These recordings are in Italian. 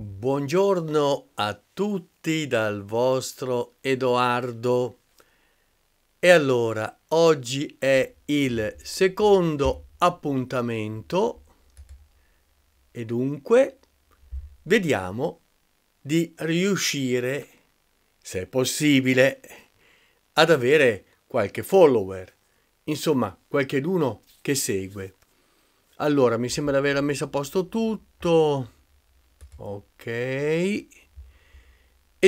Buongiorno a tutti dal vostro Edoardo. E allora, oggi è il secondo appuntamento e dunque vediamo di riuscire, se è possibile, ad avere qualche follower, insomma, qualcheduno che segue. Allora, mi sembra di aver messo a posto tutto ok e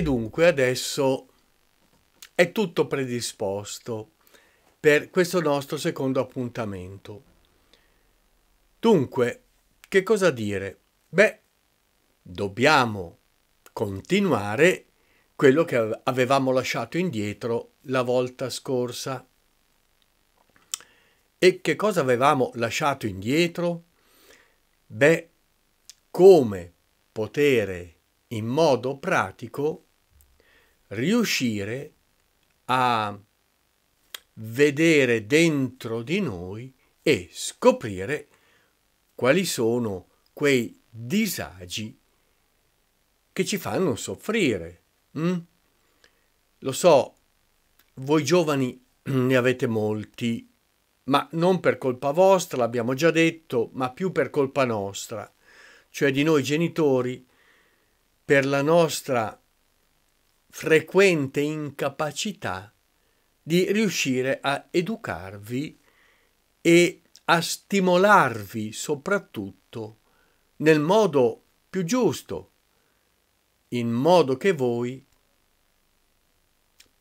dunque adesso è tutto predisposto per questo nostro secondo appuntamento dunque che cosa dire beh dobbiamo continuare quello che avevamo lasciato indietro la volta scorsa. E che cosa avevamo lasciato indietro? Beh, come potere in modo pratico riuscire a vedere dentro di noi e scoprire quali sono quei disagi che ci fanno soffrire. Mm? Lo so, voi giovani ne avete molti, ma non per colpa vostra, l'abbiamo già detto, ma più per colpa nostra cioè di noi genitori, per la nostra frequente incapacità di riuscire a educarvi e a stimolarvi soprattutto nel modo più giusto, in modo che voi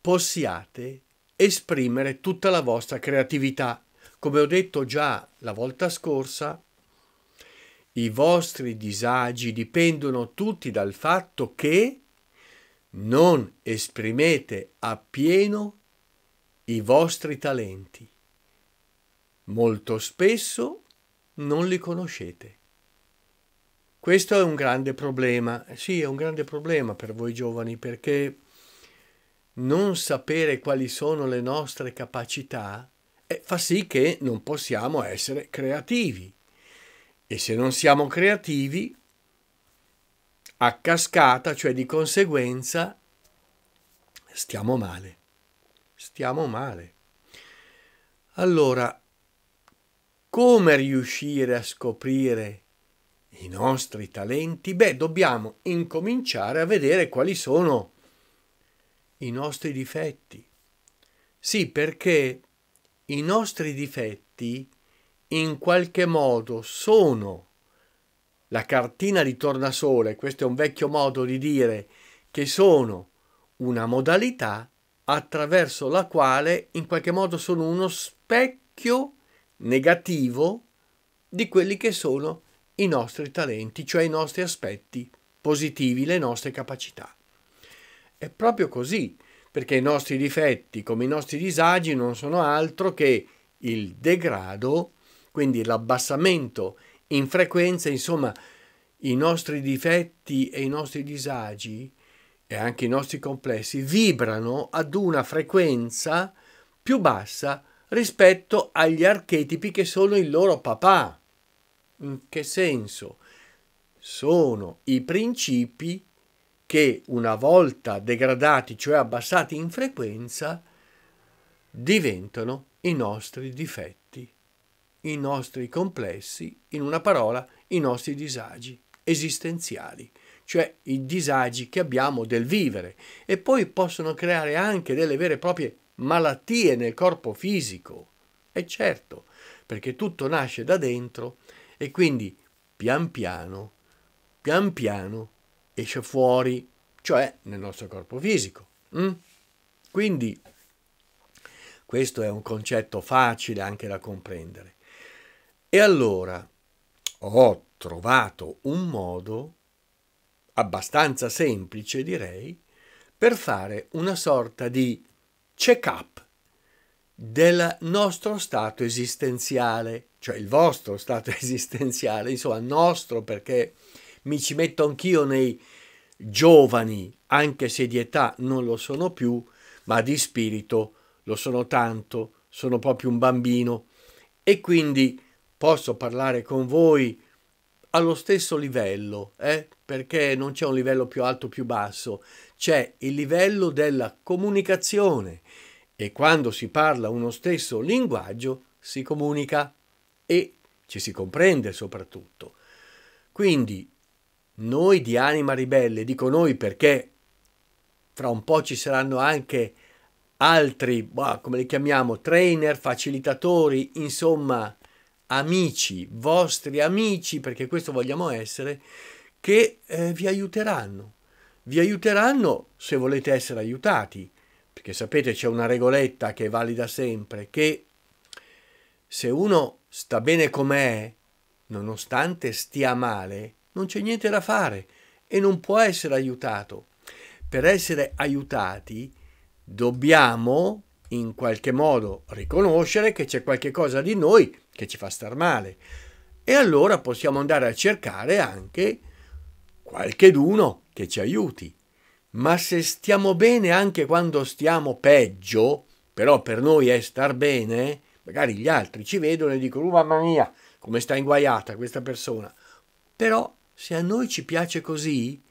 possiate esprimere tutta la vostra creatività. Come ho detto già la volta scorsa, i vostri disagi dipendono tutti dal fatto che non esprimete appieno i vostri talenti. Molto spesso non li conoscete. Questo è un grande problema, sì, è un grande problema per voi giovani perché non sapere quali sono le nostre capacità eh, fa sì che non possiamo essere creativi. E se non siamo creativi, a cascata, cioè di conseguenza, stiamo male. Stiamo male. Allora, come riuscire a scoprire i nostri talenti? Beh, dobbiamo incominciare a vedere quali sono i nostri difetti. Sì, perché i nostri difetti in qualche modo sono la cartina di tornasole, questo è un vecchio modo di dire, che sono una modalità attraverso la quale in qualche modo sono uno specchio negativo di quelli che sono i nostri talenti, cioè i nostri aspetti positivi, le nostre capacità. È proprio così, perché i nostri difetti, come i nostri disagi, non sono altro che il degrado quindi l'abbassamento in frequenza, insomma, i nostri difetti e i nostri disagi e anche i nostri complessi vibrano ad una frequenza più bassa rispetto agli archetipi che sono il loro papà. In che senso? Sono i principi che una volta degradati, cioè abbassati in frequenza, diventano i nostri difetti i nostri complessi, in una parola, i nostri disagi esistenziali, cioè i disagi che abbiamo del vivere e poi possono creare anche delle vere e proprie malattie nel corpo fisico. E certo, perché tutto nasce da dentro e quindi pian piano, pian piano esce fuori, cioè nel nostro corpo fisico. Mm? Quindi questo è un concetto facile anche da comprendere. E allora ho trovato un modo, abbastanza semplice direi, per fare una sorta di check-up del nostro stato esistenziale, cioè il vostro stato esistenziale, insomma nostro perché mi ci metto anch'io nei giovani, anche se di età non lo sono più, ma di spirito lo sono tanto, sono proprio un bambino e quindi posso parlare con voi allo stesso livello, eh? perché non c'è un livello più alto o più basso, c'è il livello della comunicazione e quando si parla uno stesso linguaggio si comunica e ci si comprende soprattutto. Quindi noi di Anima Ribelle, dico noi perché fra un po' ci saranno anche altri, boh, come li chiamiamo, trainer, facilitatori, insomma, amici, vostri amici, perché questo vogliamo essere, che eh, vi aiuteranno. Vi aiuteranno se volete essere aiutati, perché sapete c'è una regoletta che è valida sempre, che se uno sta bene com'è, nonostante stia male, non c'è niente da fare e non può essere aiutato. Per essere aiutati dobbiamo in qualche modo riconoscere che c'è qualche cosa di noi che ci fa star male. E allora possiamo andare a cercare anche qualcheduno che ci aiuti. Ma se stiamo bene anche quando stiamo peggio, però per noi è star bene, magari gli altri ci vedono e dicono oh, mamma mia, come sta inguaiata questa persona. Però se a noi ci piace così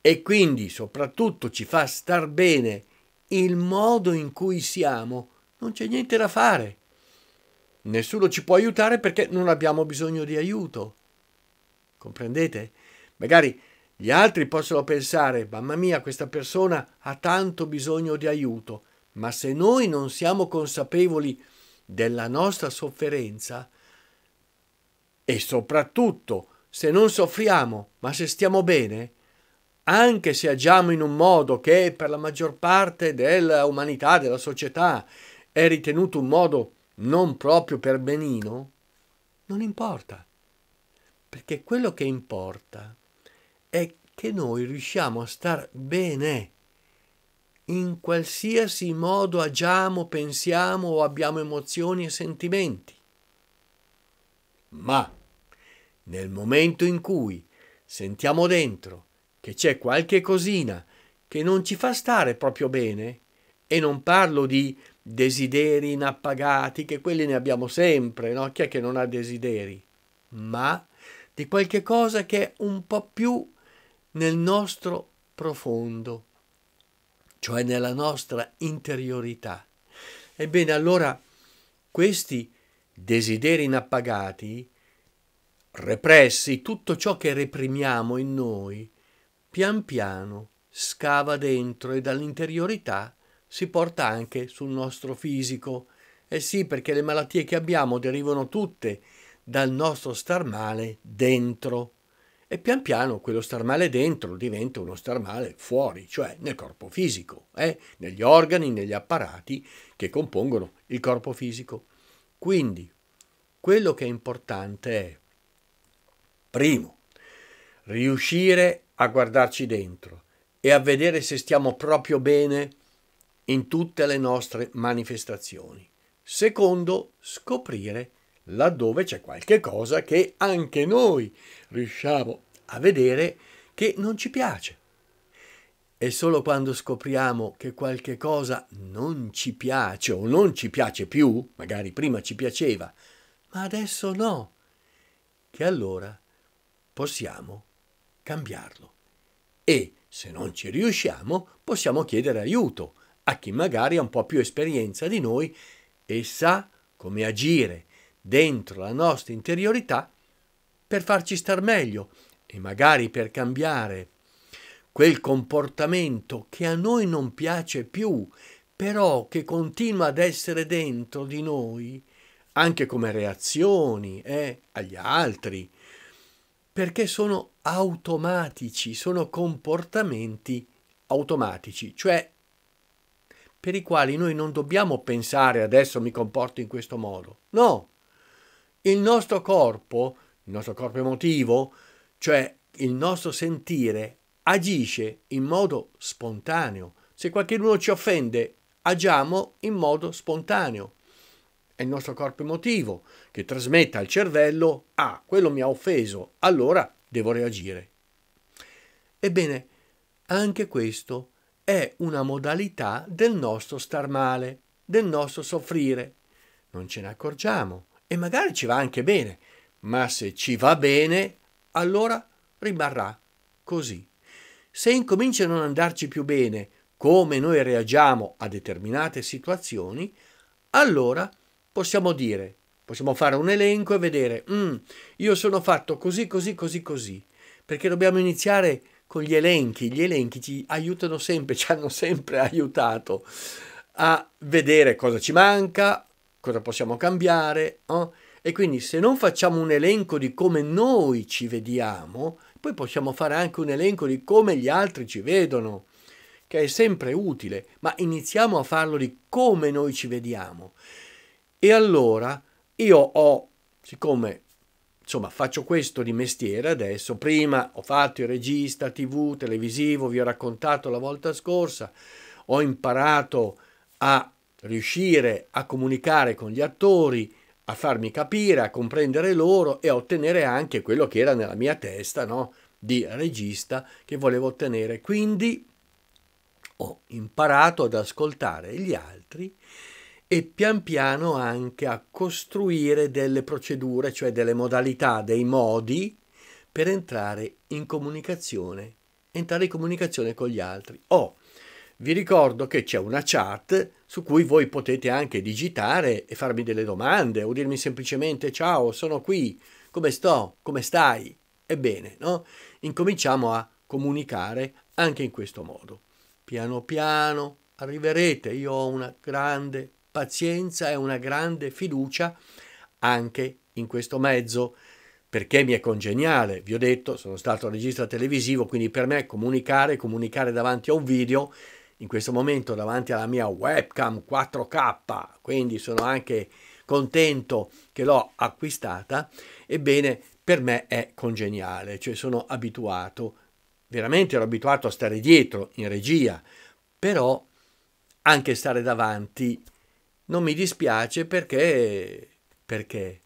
e quindi soprattutto ci fa star bene il modo in cui siamo, non c'è niente da fare. Nessuno ci può aiutare perché non abbiamo bisogno di aiuto. Comprendete? Magari gli altri possono pensare, mamma mia, questa persona ha tanto bisogno di aiuto, ma se noi non siamo consapevoli della nostra sofferenza e soprattutto se non soffriamo, ma se stiamo bene, anche se agiamo in un modo che per la maggior parte dell'umanità, della società, è ritenuto un modo non proprio per benino, non importa. Perché quello che importa è che noi riusciamo a star bene. In qualsiasi modo agiamo, pensiamo o abbiamo emozioni e sentimenti. Ma nel momento in cui sentiamo dentro che c'è qualche cosina che non ci fa stare proprio bene, e non parlo di desideri inappagati, che quelli ne abbiamo sempre, no? chi è che non ha desideri? Ma di qualche cosa che è un po' più nel nostro profondo, cioè nella nostra interiorità. Ebbene, allora questi desideri inappagati, repressi, tutto ciò che reprimiamo in noi, pian piano scava dentro e dall'interiorità si porta anche sul nostro fisico. Eh sì, perché le malattie che abbiamo derivano tutte dal nostro star male dentro. E pian piano quello star male dentro diventa uno star male fuori, cioè nel corpo fisico, eh? negli organi, negli apparati che compongono il corpo fisico. Quindi, quello che è importante è, primo, riuscire a guardarci dentro e a vedere se stiamo proprio bene in tutte le nostre manifestazioni. Secondo, scoprire laddove c'è qualche cosa che anche noi riusciamo a vedere che non ci piace. E solo quando scopriamo che qualche cosa non ci piace o non ci piace più, magari prima ci piaceva, ma adesso no, che allora possiamo cambiarlo. E se non ci riusciamo, possiamo chiedere aiuto a chi magari ha un po' più esperienza di noi e sa come agire dentro la nostra interiorità per farci star meglio e magari per cambiare quel comportamento che a noi non piace più, però che continua ad essere dentro di noi, anche come reazioni eh, agli altri, perché sono automatici, sono comportamenti automatici, cioè per i quali noi non dobbiamo pensare adesso mi comporto in questo modo. No, il nostro corpo, il nostro corpo emotivo, cioè il nostro sentire, agisce in modo spontaneo. Se qualcuno ci offende, agiamo in modo spontaneo. È il nostro corpo emotivo che trasmette al cervello, ah, quello mi ha offeso, allora devo reagire. Ebbene, anche questo è una modalità del nostro star male, del nostro soffrire. Non ce ne accorgiamo e magari ci va anche bene, ma se ci va bene, allora rimarrà così. Se incomincia a non andarci più bene come noi reagiamo a determinate situazioni, allora possiamo dire, possiamo fare un elenco e vedere, mm, io sono fatto così, così, così, così, perché dobbiamo iniziare a con gli elenchi, gli elenchi ci aiutano sempre, ci hanno sempre aiutato a vedere cosa ci manca, cosa possiamo cambiare. Eh? E quindi se non facciamo un elenco di come noi ci vediamo, poi possiamo fare anche un elenco di come gli altri ci vedono, che è sempre utile, ma iniziamo a farlo di come noi ci vediamo. E allora io ho, siccome insomma faccio questo di mestiere adesso, prima ho fatto il regista tv, televisivo, vi ho raccontato la volta scorsa, ho imparato a riuscire a comunicare con gli attori, a farmi capire, a comprendere loro e a ottenere anche quello che era nella mia testa no? di regista che volevo ottenere. Quindi ho imparato ad ascoltare gli altri e pian piano anche a costruire delle procedure, cioè delle modalità, dei modi per entrare in comunicazione, entrare in comunicazione con gli altri. Oh, vi ricordo che c'è una chat su cui voi potete anche digitare e farmi delle domande o dirmi semplicemente ciao, sono qui, come sto, come stai? Ebbene, no? Incominciamo a comunicare anche in questo modo. Piano piano arriverete, io ho una grande pazienza e una grande fiducia anche in questo mezzo, perché mi è congeniale. Vi ho detto, sono stato regista televisivo, quindi per me comunicare, comunicare davanti a un video, in questo momento davanti alla mia webcam 4K, quindi sono anche contento che l'ho acquistata, ebbene per me è congeniale, cioè sono abituato, veramente ero abituato a stare dietro in regia, però anche stare davanti non mi dispiace perché, perché,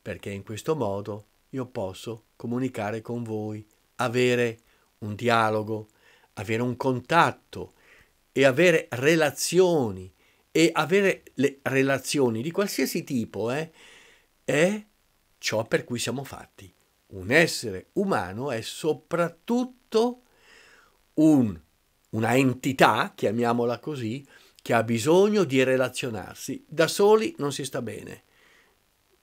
perché in questo modo io posso comunicare con voi, avere un dialogo, avere un contatto e avere relazioni e avere le relazioni di qualsiasi tipo eh, è ciò per cui siamo fatti. Un essere umano è soprattutto un, una entità, chiamiamola così, che ha bisogno di relazionarsi. Da soli non si sta bene.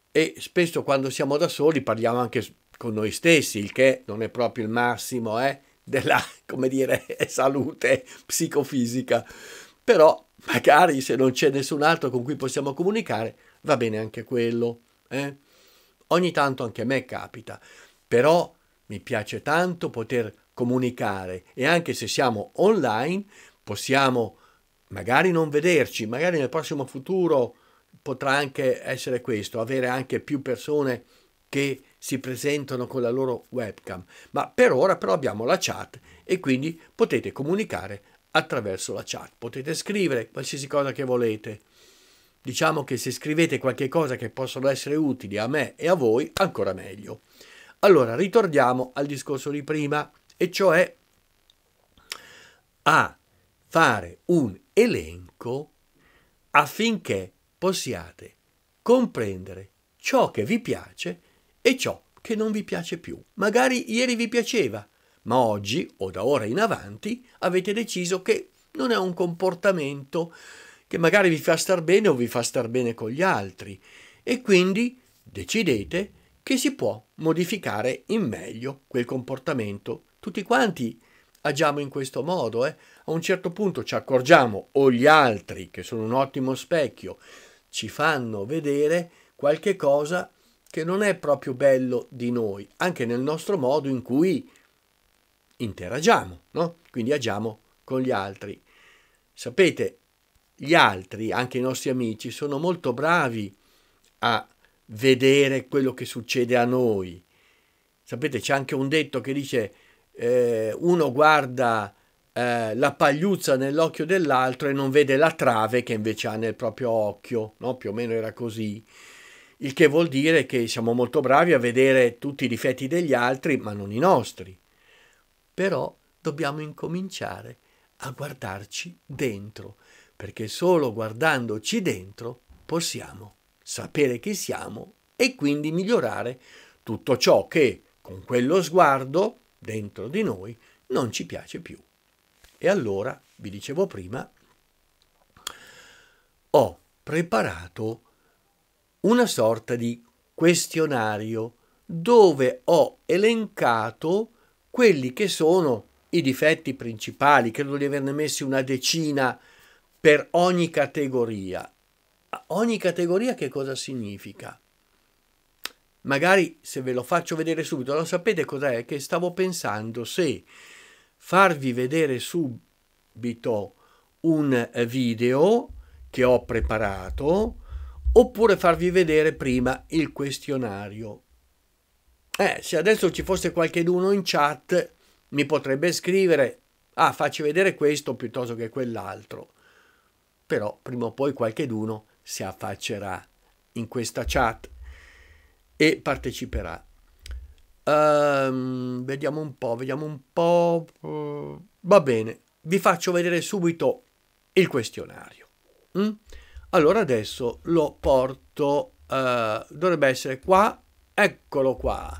E spesso quando siamo da soli parliamo anche con noi stessi, il che non è proprio il massimo eh, della come dire, salute psicofisica. Però magari se non c'è nessun altro con cui possiamo comunicare, va bene anche quello. Eh? Ogni tanto anche a me capita, però mi piace tanto poter comunicare e anche se siamo online possiamo magari non vederci, magari nel prossimo futuro potrà anche essere questo, avere anche più persone che si presentano con la loro webcam, ma per ora però abbiamo la chat e quindi potete comunicare attraverso la chat, potete scrivere qualsiasi cosa che volete. Diciamo che se scrivete qualche cosa che possono essere utili a me e a voi, ancora meglio. Allora, ritorniamo al discorso di prima, e cioè a ah, fare un elenco affinché possiate comprendere ciò che vi piace e ciò che non vi piace più. Magari ieri vi piaceva, ma oggi o da ora in avanti avete deciso che non è un comportamento che magari vi fa star bene o vi fa star bene con gli altri e quindi decidete che si può modificare in meglio quel comportamento. Tutti quanti agiamo in questo modo, eh? A un certo punto ci accorgiamo, o gli altri, che sono un ottimo specchio, ci fanno vedere qualche cosa che non è proprio bello di noi, anche nel nostro modo in cui interagiamo, no? quindi agiamo con gli altri. Sapete, gli altri, anche i nostri amici, sono molto bravi a vedere quello che succede a noi. Sapete, c'è anche un detto che dice eh, uno guarda eh, la pagliuzza nell'occhio dell'altro e non vede la trave che invece ha nel proprio occhio, no? più o meno era così. Il che vuol dire che siamo molto bravi a vedere tutti i difetti degli altri, ma non i nostri. Però dobbiamo incominciare a guardarci dentro, perché solo guardandoci dentro possiamo sapere chi siamo e quindi migliorare tutto ciò che con quello sguardo dentro di noi non ci piace più. E allora, vi dicevo prima, ho preparato una sorta di questionario dove ho elencato quelli che sono i difetti principali, credo di averne messi una decina per ogni categoria. Ogni categoria che cosa significa? Magari se ve lo faccio vedere subito, lo sapete cos'è che stavo pensando se farvi vedere subito un video che ho preparato oppure farvi vedere prima il questionario. Eh, se adesso ci fosse qualcheduno in chat mi potrebbe scrivere ah facci vedere questo piuttosto che quell'altro. Però prima o poi qualcheduno si affaccerà in questa chat e parteciperà. Um, vediamo un po', vediamo un po'. va bene, vi faccio vedere subito il questionario. Mm? Allora adesso lo porto, uh, dovrebbe essere qua, eccolo qua.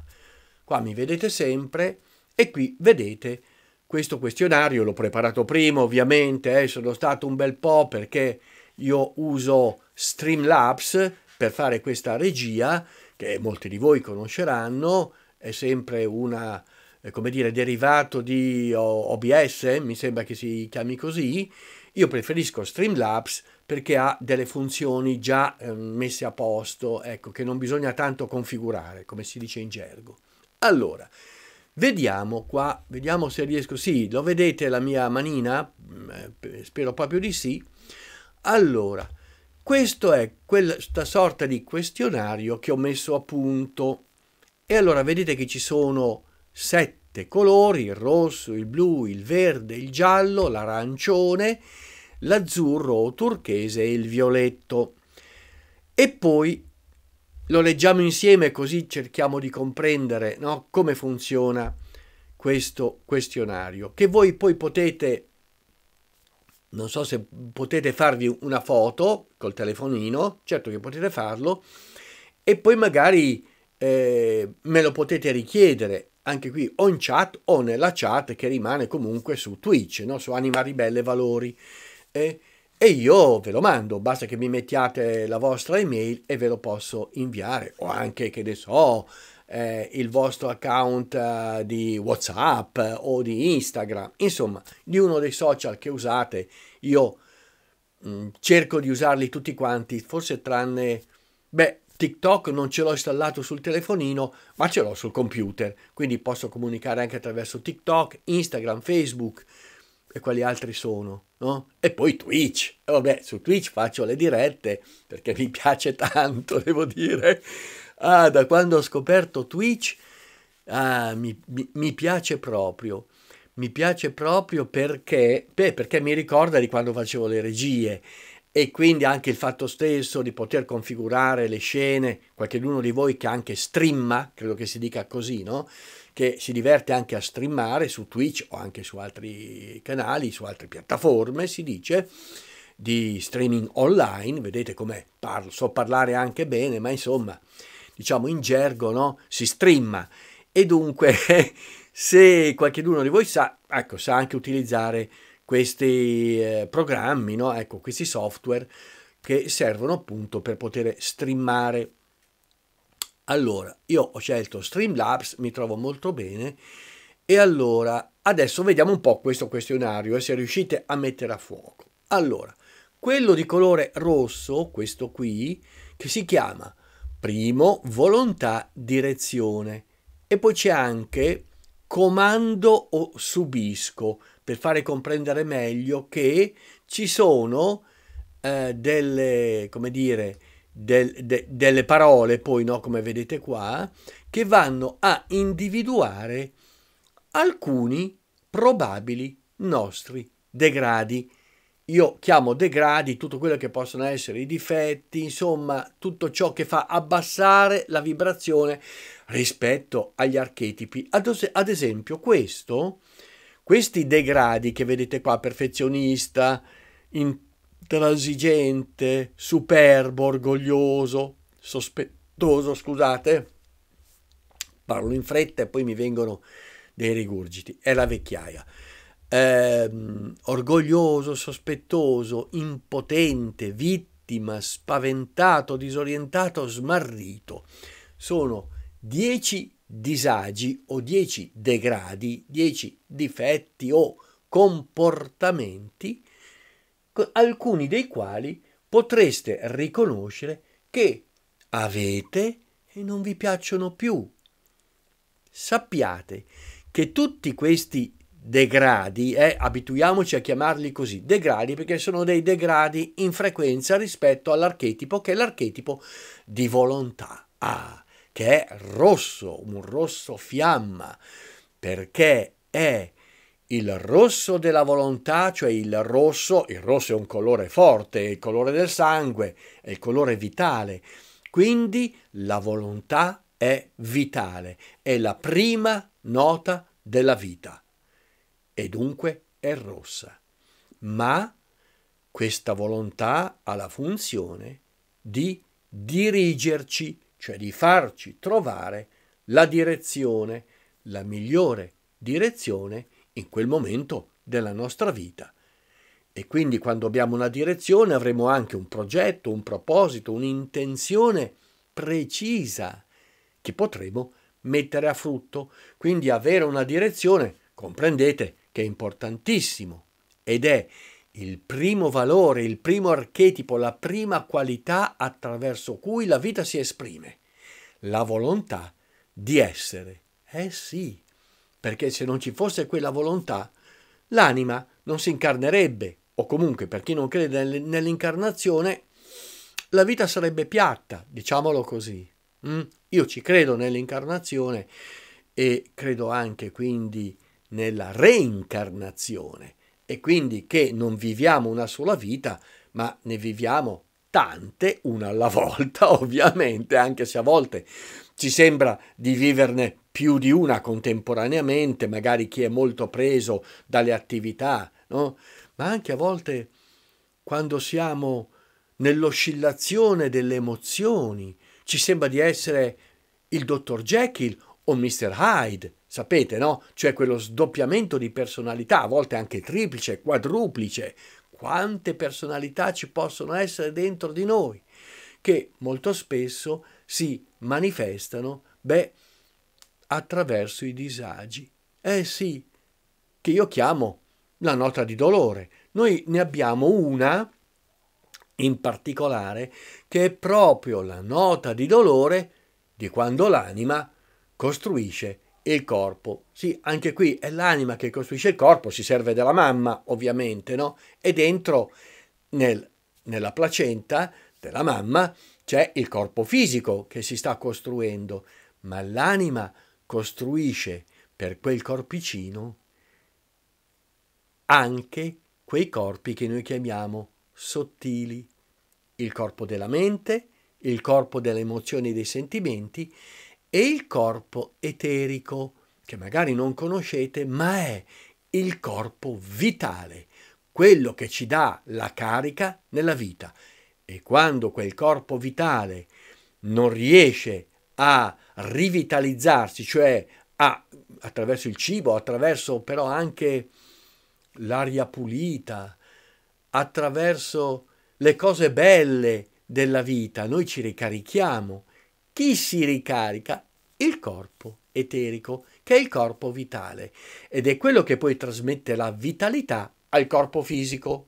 Qua mi vedete sempre e qui vedete questo questionario, l'ho preparato prima ovviamente, eh, sono stato un bel po' perché io uso Streamlabs per fare questa regia che molti di voi conosceranno, è sempre una, eh, come dire, derivato di OBS, eh, mi sembra che si chiami così, io preferisco Streamlabs perché ha delle funzioni già ehm, messe a posto, ecco, che non bisogna tanto configurare, come si dice in gergo. Allora, vediamo qua, vediamo se riesco, sì, lo vedete la mia manina? Mm, eh, spero proprio di sì. Allora, questo è questa sorta di questionario che ho messo a punto e allora vedete che ci sono sette colori, il rosso, il blu, il verde, il giallo, l'arancione, l'azzurro o turchese e il violetto. E poi lo leggiamo insieme così cerchiamo di comprendere no, come funziona questo questionario, che voi poi potete, non so se potete farvi una foto col telefonino, certo che potete farlo, e poi magari eh, me lo potete richiedere anche qui o in chat o nella chat che rimane comunque su Twitch, no? su Anima Ribelle Valori. Eh, e io ve lo mando, basta che mi mettiate la vostra email e ve lo posso inviare, o anche che ne so, eh, il vostro account eh, di WhatsApp o di Instagram, insomma, di uno dei social che usate, io mh, mm, cerco di usarli tutti quanti, forse tranne, beh, TikTok non ce l'ho installato sul telefonino, ma ce l'ho sul computer, quindi posso comunicare anche attraverso TikTok, Instagram, Facebook e quali altri sono, no? E poi Twitch. E vabbè, su Twitch faccio le dirette perché mi piace tanto, devo dire. Ah, da quando ho scoperto Twitch, ah, mi, mi, mi piace proprio mi piace proprio perché, beh, perché mi ricorda di quando facevo le regie e quindi anche il fatto stesso di poter configurare le scene, qualche uno di voi che anche streama, credo che si dica così, no? che si diverte anche a streamare su Twitch o anche su altri canali, su altre piattaforme, si dice, di streaming online, vedete come parlo, so parlare anche bene, ma insomma, diciamo in gergo, no? si streama e dunque se qualcuno di voi sa, ecco, sa anche utilizzare questi eh, programmi, no? ecco, questi software che servono appunto per poter streamare. Allora, io ho scelto Streamlabs, mi trovo molto bene e allora adesso vediamo un po' questo questionario e eh, se riuscite a mettere a fuoco. Allora, quello di colore rosso, questo qui, che si chiama primo volontà direzione e poi c'è anche comando o subisco per fare comprendere meglio che ci sono eh, delle, come dire, del, de, delle parole, poi no, come vedete qua, che vanno a individuare alcuni probabili nostri degradi. Io chiamo degradi tutto quello che possono essere i difetti, insomma tutto ciò che fa abbassare la vibrazione rispetto agli archetipi. Ad, ad esempio questo questi degradi che vedete qua, perfezionista, intransigente, superbo, orgoglioso, sospettoso, scusate, parlo in fretta e poi mi vengono dei rigurgiti, è la vecchiaia. Eh, orgoglioso, sospettoso, impotente, vittima, spaventato, disorientato, smarrito. Sono dieci disagi o dieci degradi, dieci difetti o comportamenti, alcuni dei quali potreste riconoscere che avete e non vi piacciono più. Sappiate che tutti questi degradi, eh, abituiamoci a chiamarli così, degradi perché sono dei degradi in frequenza rispetto all'archetipo che è l'archetipo di volontà. Ah, che è rosso, un rosso fiamma, perché è il rosso della volontà, cioè il rosso, il rosso è un colore forte, è il colore del sangue, è il colore vitale. Quindi la volontà è vitale, è la prima nota della vita e dunque è rossa. Ma questa volontà ha la funzione di dirigerci cioè di farci trovare la direzione, la migliore direzione in quel momento della nostra vita. E quindi quando abbiamo una direzione avremo anche un progetto, un proposito, un'intenzione precisa che potremo mettere a frutto. Quindi avere una direzione, comprendete, che è importantissimo ed è importantissimo il primo valore, il primo archetipo, la prima qualità attraverso cui la vita si esprime, la volontà di essere. Eh sì, perché se non ci fosse quella volontà, l'anima non si incarnerebbe, o comunque per chi non crede nell'incarnazione, la vita sarebbe piatta, diciamolo così. Mm? Io ci credo nell'incarnazione e credo anche quindi nella reincarnazione e quindi che non viviamo una sola vita, ma ne viviamo tante, una alla volta ovviamente, anche se a volte ci sembra di viverne più di una contemporaneamente, magari chi è molto preso dalle attività, no? ma anche a volte quando siamo nell'oscillazione delle emozioni, ci sembra di essere il dottor Jekyll o Mr. Hyde, Sapete, no? Cioè quello sdoppiamento di personalità, a volte anche triplice, quadruplice. Quante personalità ci possono essere dentro di noi, che molto spesso si manifestano, beh, attraverso i disagi. Eh sì, che io chiamo la nota di dolore. Noi ne abbiamo una in particolare che è proprio la nota di dolore di quando l'anima costruisce il corpo. Sì, anche qui è l'anima che costruisce il corpo, si serve della mamma, ovviamente, no? E dentro, nel, nella placenta della mamma, c'è il corpo fisico che si sta costruendo, ma l'anima costruisce per quel corpicino anche quei corpi che noi chiamiamo sottili, il corpo della mente, il corpo delle emozioni e dei sentimenti e il corpo eterico, che magari non conoscete, ma è il corpo vitale, quello che ci dà la carica nella vita. E quando quel corpo vitale non riesce a rivitalizzarsi, cioè a, attraverso il cibo, attraverso però anche l'aria pulita, attraverso le cose belle della vita, noi ci ricarichiamo. Chi si ricarica il corpo eterico, che è il corpo vitale, ed è quello che poi trasmette la vitalità al corpo fisico.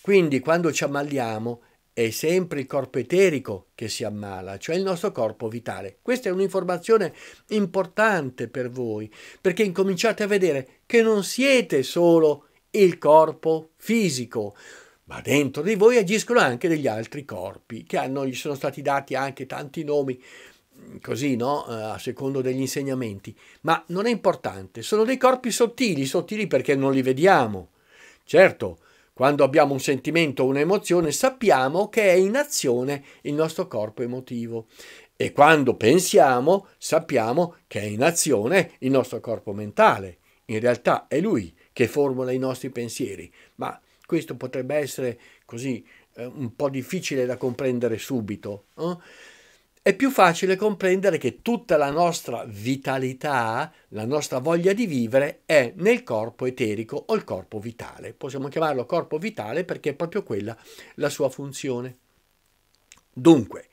Quindi quando ci ammaliamo è sempre il corpo eterico che si ammala, cioè il nostro corpo vitale. Questa è un'informazione importante per voi, perché incominciate a vedere che non siete solo il corpo fisico, ma dentro di voi agiscono anche degli altri corpi, che hanno, gli sono stati dati anche tanti nomi così, no? Eh, a secondo degli insegnamenti, ma non è importante, sono dei corpi sottili, sottili perché non li vediamo. Certo, quando abbiamo un sentimento o un'emozione sappiamo che è in azione il nostro corpo emotivo e quando pensiamo sappiamo che è in azione il nostro corpo mentale. In realtà è lui che formula i nostri pensieri, ma questo potrebbe essere così eh, un po' difficile da comprendere subito. Eh? è più facile comprendere che tutta la nostra vitalità, la nostra voglia di vivere è nel corpo eterico o il corpo vitale. Possiamo chiamarlo corpo vitale perché è proprio quella la sua funzione. Dunque,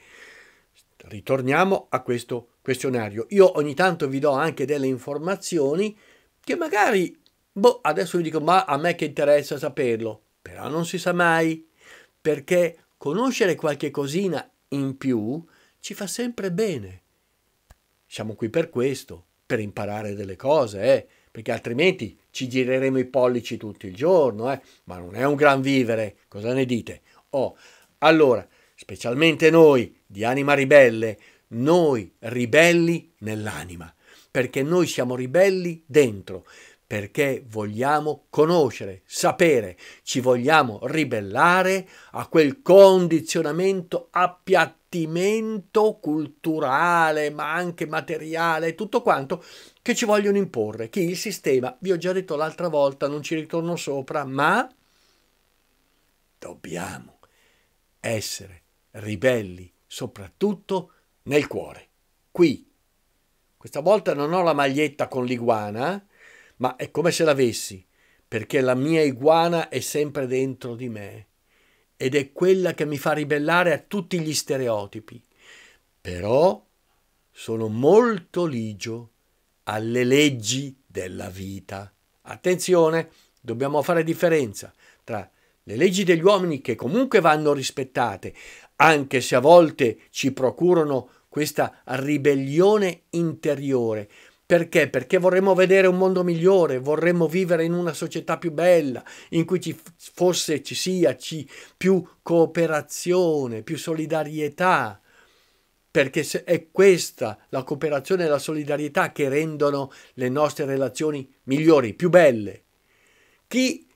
ritorniamo a questo questionario. Io ogni tanto vi do anche delle informazioni che magari, boh, adesso vi dico, ma a me che interessa saperlo, però non si sa mai, perché conoscere qualche cosina in più ci fa sempre bene. Siamo qui per questo, per imparare delle cose, eh? perché altrimenti ci gireremo i pollici tutto il giorno, eh? ma non è un gran vivere, cosa ne dite? Oh, allora, specialmente noi di anima ribelle, noi ribelli nell'anima, perché noi siamo ribelli dentro, perché vogliamo conoscere, sapere, ci vogliamo ribellare a quel condizionamento, appiattimento culturale, ma anche materiale, tutto quanto che ci vogliono imporre, che il sistema, vi ho già detto l'altra volta, non ci ritorno sopra, ma dobbiamo essere ribelli, soprattutto nel cuore. Qui. Questa volta non ho la maglietta con l'iguana, ma è come se l'avessi, perché la mia iguana è sempre dentro di me ed è quella che mi fa ribellare a tutti gli stereotipi. Però sono molto ligio alle leggi della vita. Attenzione, dobbiamo fare differenza tra le leggi degli uomini che comunque vanno rispettate, anche se a volte ci procurano questa ribellione interiore, perché? Perché vorremmo vedere un mondo migliore, vorremmo vivere in una società più bella, in cui ci fosse, ci sia ci, più cooperazione, più solidarietà. Perché è questa la cooperazione e la solidarietà che rendono le nostre relazioni migliori, più belle. Chi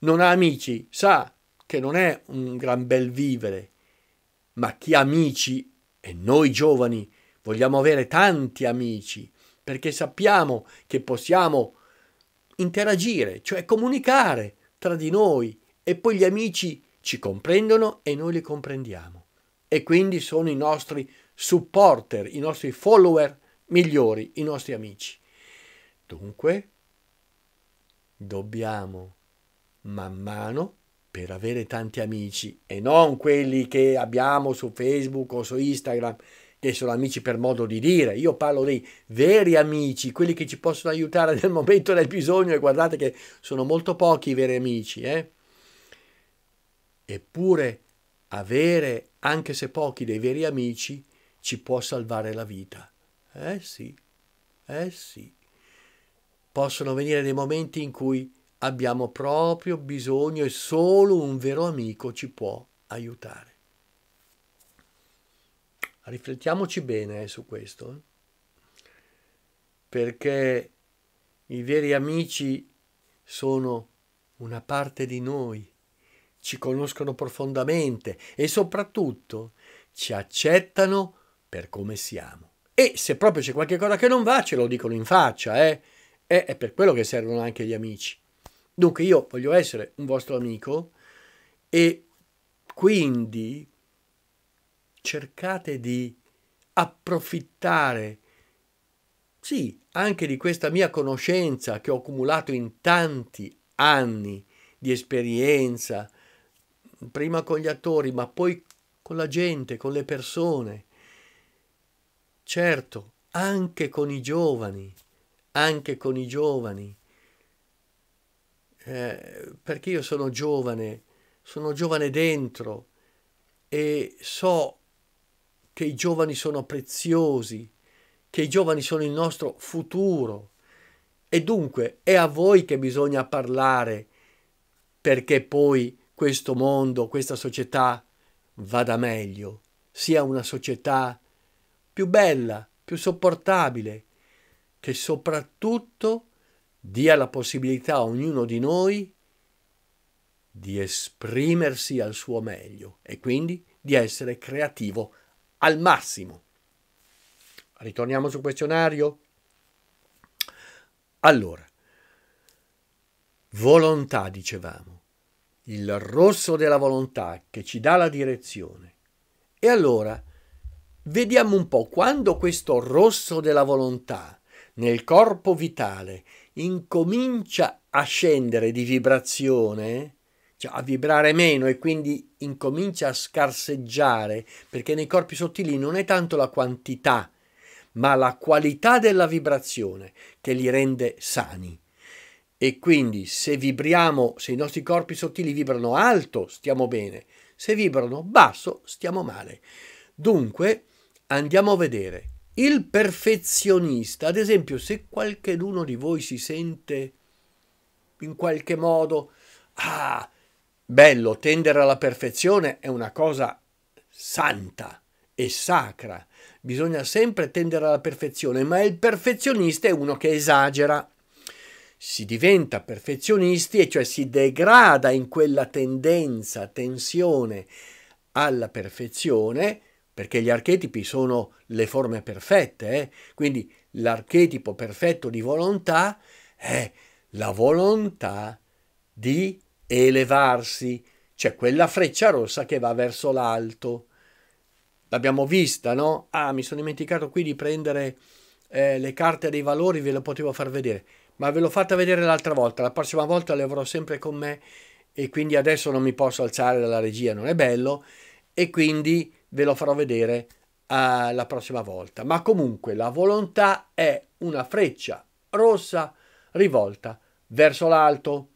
non ha amici sa che non è un gran bel vivere, ma chi ha amici, e noi giovani vogliamo avere tanti amici, perché sappiamo che possiamo interagire, cioè comunicare tra di noi e poi gli amici ci comprendono e noi li comprendiamo. E quindi sono i nostri supporter, i nostri follower migliori, i nostri amici. Dunque, dobbiamo man mano per avere tanti amici e non quelli che abbiamo su Facebook o su Instagram che sono amici per modo di dire, io parlo dei veri amici, quelli che ci possono aiutare nel momento del bisogno e guardate che sono molto pochi i veri amici. Eh? Eppure avere, anche se pochi, dei veri amici ci può salvare la vita. Eh sì, eh sì. Possono venire dei momenti in cui abbiamo proprio bisogno e solo un vero amico ci può aiutare. Riflettiamoci bene eh, su questo, eh. perché i veri amici sono una parte di noi, ci conoscono profondamente e soprattutto ci accettano per come siamo. E se proprio c'è qualcosa che non va, ce lo dicono in faccia, eh? E è per quello che servono anche gli amici. Dunque io voglio essere un vostro amico e quindi cercate di approfittare, sì, anche di questa mia conoscenza che ho accumulato in tanti anni di esperienza, prima con gli attori, ma poi con la gente, con le persone. Certo, anche con i giovani, anche con i giovani, eh, perché io sono giovane, sono giovane dentro e so che i giovani sono preziosi, che i giovani sono il nostro futuro. E dunque è a voi che bisogna parlare perché poi questo mondo, questa società vada meglio, sia una società più bella, più sopportabile, che soprattutto dia la possibilità a ognuno di noi di esprimersi al suo meglio e quindi di essere creativo al massimo. Ritorniamo sul questionario. Allora, volontà, dicevamo, il rosso della volontà che ci dà la direzione. E allora, vediamo un po' quando questo rosso della volontà nel corpo vitale incomincia a scendere di vibrazione, cioè a vibrare meno e quindi incomincia a scarseggiare, perché nei corpi sottili non è tanto la quantità, ma la qualità della vibrazione che li rende sani. E quindi se vibriamo, se i nostri corpi sottili vibrano alto, stiamo bene, se vibrano basso, stiamo male. Dunque, andiamo a vedere. Il perfezionista, ad esempio, se qualcuno di voi si sente in qualche modo, ah, bello, tendere alla perfezione è una cosa santa e sacra. Bisogna sempre tendere alla perfezione, ma il perfezionista è uno che esagera. Si diventa perfezionisti, e cioè si degrada in quella tendenza, tensione alla perfezione, perché gli archetipi sono le forme perfette, eh? quindi l'archetipo perfetto di volontà è la volontà di elevarsi, c'è quella freccia rossa che va verso l'alto. L'abbiamo vista, no? Ah, mi sono dimenticato qui di prendere eh, le carte dei valori, ve le potevo far vedere, ma ve l'ho fatta vedere l'altra volta, la prossima volta le avrò sempre con me e quindi adesso non mi posso alzare dalla regia, non è bello, e quindi ve lo farò vedere eh, la prossima volta. Ma comunque la volontà è una freccia rossa rivolta verso l'alto.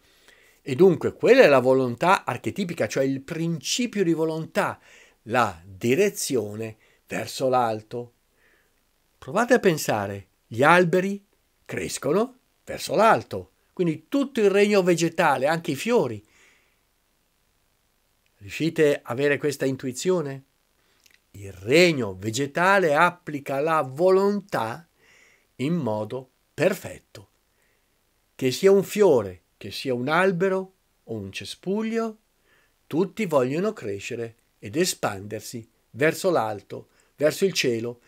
E dunque quella è la volontà archetipica, cioè il principio di volontà, la direzione verso l'alto. Provate a pensare, gli alberi crescono verso l'alto, quindi tutto il regno vegetale, anche i fiori. Riuscite a avere questa intuizione? Il regno vegetale applica la volontà in modo perfetto. Che sia un fiore che sia un albero o un cespuglio, tutti vogliono crescere ed espandersi verso l'alto, verso il cielo,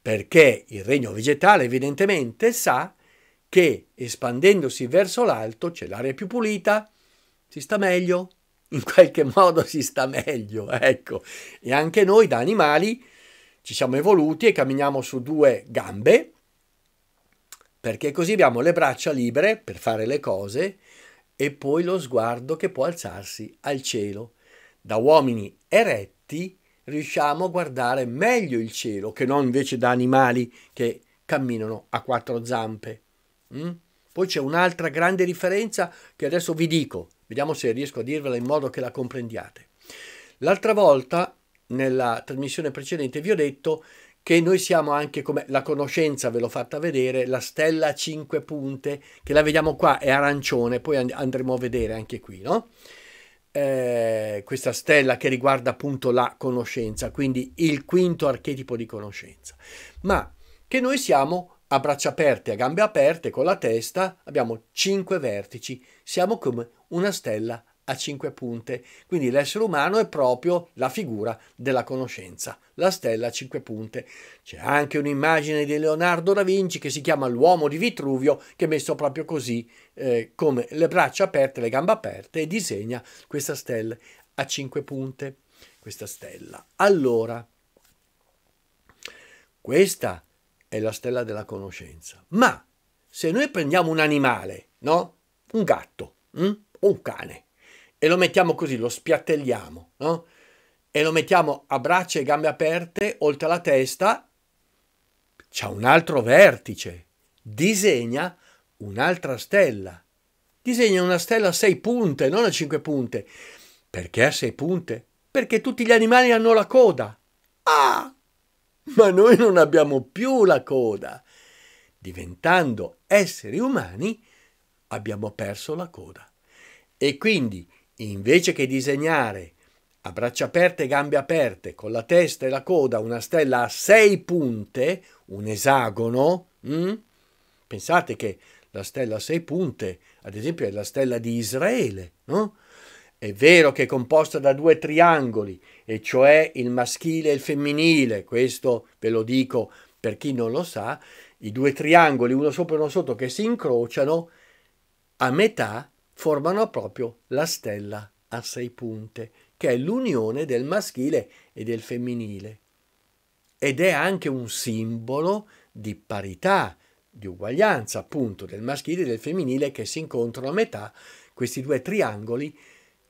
perché il regno vegetale evidentemente sa che espandendosi verso l'alto c'è l'aria più pulita, si sta meglio, in qualche modo si sta meglio, ecco. E anche noi da animali ci siamo evoluti e camminiamo su due gambe, perché così abbiamo le braccia libere per fare le cose e poi lo sguardo che può alzarsi al cielo. Da uomini eretti riusciamo a guardare meglio il cielo che non invece da animali che camminano a quattro zampe. Mm? Poi c'è un'altra grande differenza che adesso vi dico, vediamo se riesco a dirvela in modo che la comprendiate. L'altra volta, nella trasmissione precedente, vi ho detto che noi siamo anche come la conoscenza ve l'ho fatta vedere, la stella a cinque punte, che la vediamo qua, è arancione, poi andremo a vedere anche qui, no? Eh, questa stella che riguarda appunto la conoscenza, quindi il quinto archetipo di conoscenza, ma che noi siamo a braccia aperte, a gambe aperte, con la testa, abbiamo cinque vertici, siamo come una stella a cinque punte. Quindi l'essere umano è proprio la figura della conoscenza, la stella a cinque punte. C'è anche un'immagine di Leonardo da Vinci che si chiama l'uomo di Vitruvio, che è messo proprio così, eh, come le braccia aperte, le gambe aperte, e disegna questa stella a cinque punte. Questa stella. Allora, questa è la stella della conoscenza. Ma se noi prendiamo un animale, no? Un gatto mh? Mm? o un cane, e lo mettiamo così, lo spiattelliamo, no? E lo mettiamo a braccia e gambe aperte, oltre la testa, c'è un altro vertice, disegna un'altra stella. Disegna una stella a sei punte, non a cinque punte. Perché a sei punte? Perché tutti gli animali hanno la coda. Ah! Ma noi non abbiamo più la coda. Diventando esseri umani, abbiamo perso la coda. E quindi Invece che disegnare a braccia aperte e gambe aperte, con la testa e la coda, una stella a sei punte, un esagono, mh? Mm? pensate che la stella a sei punte, ad esempio, è la stella di Israele, no? È vero che è composta da due triangoli, e cioè il maschile e il femminile, questo ve lo dico per chi non lo sa, i due triangoli, uno sopra e uno sotto, che si incrociano, a metà formano proprio la stella a sei punte, che è l'unione del maschile e del femminile. Ed è anche un simbolo di parità, di uguaglianza appunto del maschile e del femminile che si incontrano a metà, questi due triangoli,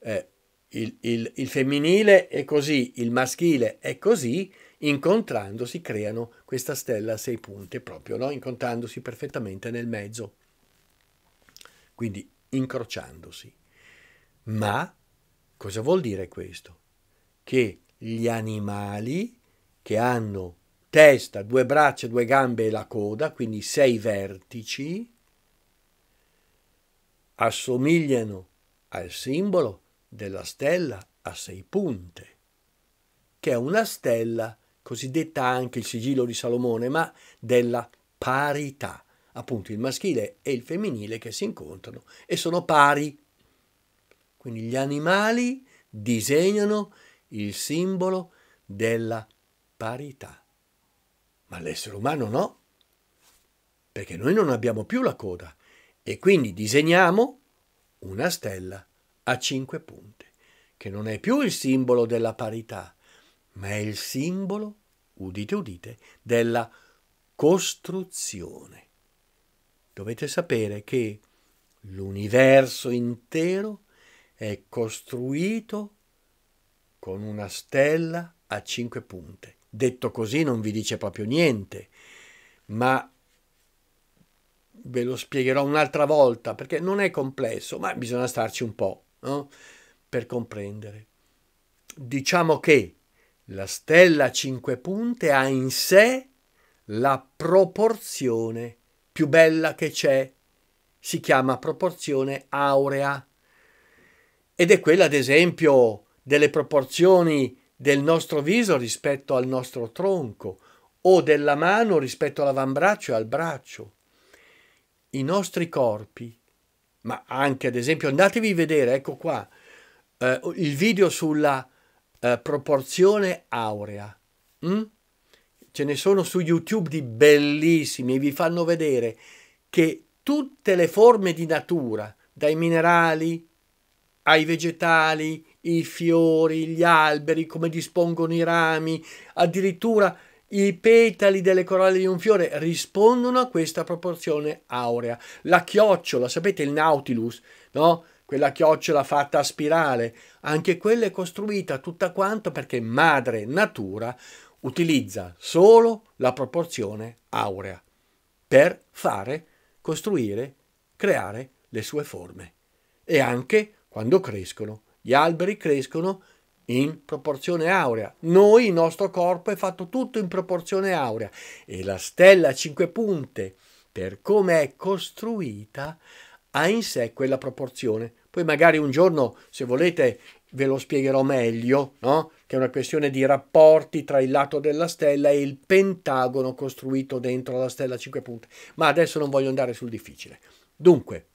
eh, il, il, il femminile è così, il maschile è così, incontrandosi creano questa stella a sei punte proprio, no? incontrandosi perfettamente nel mezzo. Quindi incrociandosi. Ma cosa vuol dire questo? Che gli animali che hanno testa, due braccia, due gambe e la coda, quindi sei vertici, assomigliano al simbolo della stella a sei punte, che è una stella cosiddetta anche il sigillo di Salomone, ma della parità appunto il maschile e il femminile che si incontrano e sono pari. Quindi gli animali disegnano il simbolo della parità. Ma l'essere umano no, perché noi non abbiamo più la coda e quindi disegniamo una stella a cinque punte, che non è più il simbolo della parità, ma è il simbolo, udite udite, della costruzione dovete sapere che l'universo intero è costruito con una stella a cinque punte. Detto così non vi dice proprio niente, ma ve lo spiegherò un'altra volta perché non è complesso, ma bisogna starci un po' no? per comprendere. Diciamo che la stella a cinque punte ha in sé la proporzione più bella che c'è, si chiama proporzione aurea ed è quella ad esempio delle proporzioni del nostro viso rispetto al nostro tronco o della mano rispetto all'avambraccio e al braccio. I nostri corpi, ma anche ad esempio andatevi a vedere, ecco qua, eh, il video sulla eh, proporzione aurea. Mm? ce ne sono su YouTube di bellissimi, vi fanno vedere che tutte le forme di natura, dai minerali ai vegetali, i fiori, gli alberi, come dispongono i rami, addirittura i petali delle coralle di un fiore rispondono a questa proporzione aurea. La chiocciola, sapete il Nautilus, no? Quella chiocciola fatta a spirale, anche quella è costruita tutta quanto perché madre natura utilizza solo la proporzione aurea per fare, costruire, creare le sue forme. E anche quando crescono, gli alberi crescono in proporzione aurea. Noi, il nostro corpo è fatto tutto in proporzione aurea e la stella a cinque punte, per come è costruita, ha in sé quella proporzione. Poi magari un giorno, se volete, ve lo spiegherò meglio, no? che è una questione di rapporti tra il lato della stella e il pentagono costruito dentro la stella a 5 punte. Ma adesso non voglio andare sul difficile. Dunque,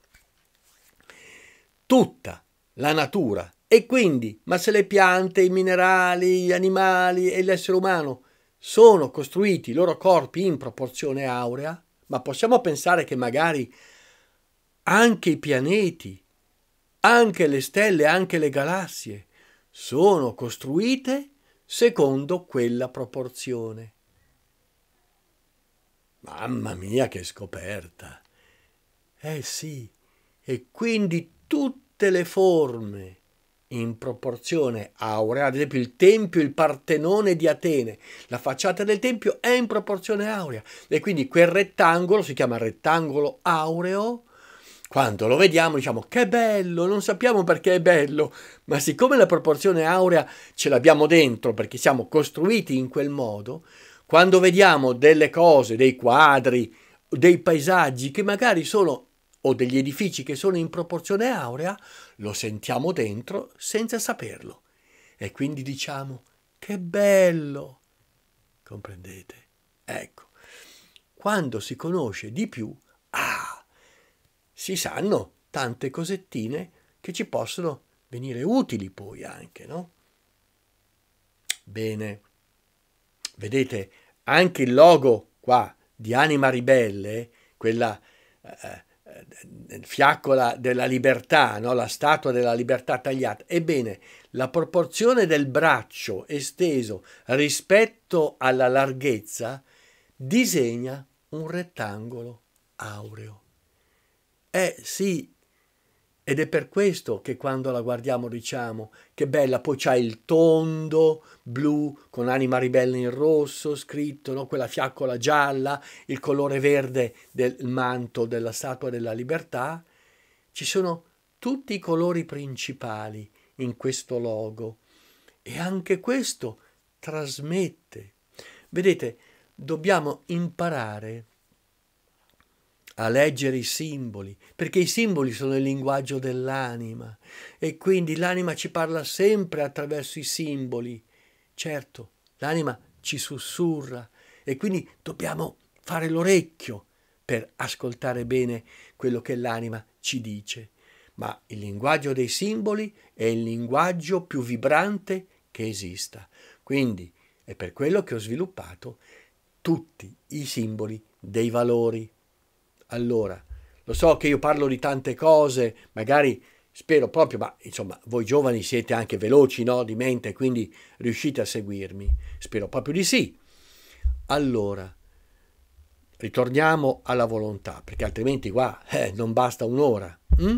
tutta la natura e quindi, ma se le piante, i minerali, gli animali e l'essere umano sono costruiti i loro corpi in proporzione aurea, ma possiamo pensare che magari anche i pianeti, anche le stelle, anche le galassie sono costruite secondo quella proporzione. Mamma mia che scoperta! Eh sì, e quindi tutte le forme in proporzione aurea, ad esempio il Tempio, il Partenone di Atene, la facciata del Tempio è in proporzione aurea e quindi quel rettangolo si chiama rettangolo aureo quando lo vediamo diciamo che bello, non sappiamo perché è bello, ma siccome la proporzione aurea ce l'abbiamo dentro perché siamo costruiti in quel modo, quando vediamo delle cose, dei quadri, dei paesaggi che magari sono o degli edifici che sono in proporzione aurea, lo sentiamo dentro senza saperlo. E quindi diciamo che bello. Comprendete? Ecco, quando si conosce di più, ah, si sanno tante cosettine che ci possono venire utili poi anche, no? Bene, vedete anche il logo qua di Anima Ribelle, quella eh, eh fiaccola della libertà, no? la statua della libertà tagliata. Ebbene, la proporzione del braccio esteso rispetto alla larghezza disegna un rettangolo aureo. Eh sì, ed è per questo che quando la guardiamo diciamo che bella, poi c'ha il tondo blu con anima ribelle in rosso scritto, no? quella fiaccola gialla, il colore verde del manto della Statua della Libertà. Ci sono tutti i colori principali in questo logo e anche questo trasmette. Vedete, dobbiamo imparare a a leggere i simboli, perché i simboli sono il linguaggio dell'anima e quindi l'anima ci parla sempre attraverso i simboli. Certo, l'anima ci sussurra e quindi dobbiamo fare l'orecchio per ascoltare bene quello che l'anima ci dice. Ma il linguaggio dei simboli è il linguaggio più vibrante che esista. Quindi è per quello che ho sviluppato tutti i simboli dei valori allora? Lo so che io parlo di tante cose, magari spero proprio, ma insomma voi giovani siete anche veloci no, di mente, quindi riuscite a seguirmi. Spero proprio di sì. Allora, ritorniamo alla volontà, perché altrimenti qua eh, non basta un'ora. Mm?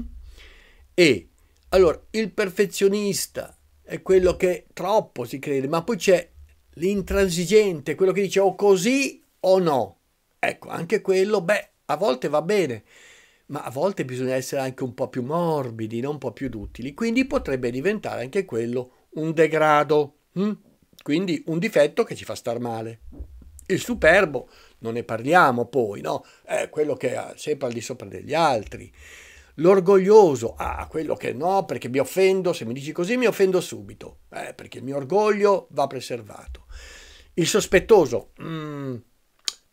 E allora, il perfezionista è quello che troppo si crede, ma poi c'è l'intransigente, quello che dice o così o no. Ecco, anche quello, beh, a volte va bene, ma a volte bisogna essere anche un po' più morbidi, non un po' più duttili, quindi potrebbe diventare anche quello un degrado, hm? quindi un difetto che ci fa star male. Il superbo, non ne parliamo poi, no? È quello che è sempre al di sopra degli altri. L'orgoglioso, ah, quello che no, perché mi offendo, se mi dici così mi offendo subito, eh, perché il mio orgoglio va preservato. Il sospettoso, mm,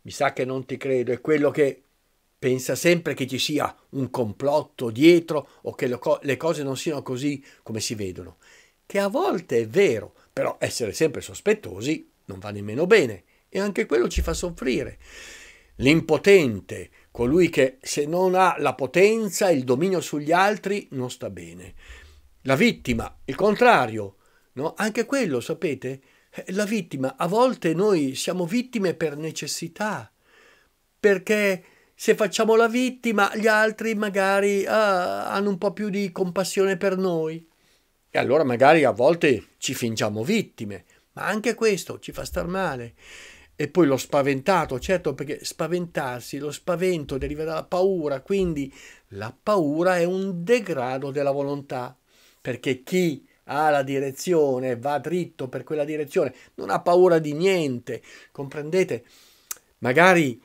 mi sa che non ti credo, è quello che pensa sempre che ci sia un complotto dietro o che le cose non siano così come si vedono, che a volte è vero, però essere sempre sospettosi non va nemmeno bene e anche quello ci fa soffrire. L'impotente, colui che se non ha la potenza e il dominio sugli altri non sta bene. La vittima, il contrario, no? anche quello, sapete? Eh, la vittima, a volte noi siamo vittime per necessità, perché se facciamo la vittima, gli altri magari ah, hanno un po' più di compassione per noi. E allora magari a volte ci fingiamo vittime, ma anche questo ci fa star male. E poi lo spaventato, certo perché spaventarsi, lo spavento deriva dalla paura, quindi la paura è un degrado della volontà, perché chi ha la direzione, va dritto per quella direzione, non ha paura di niente, comprendete? Magari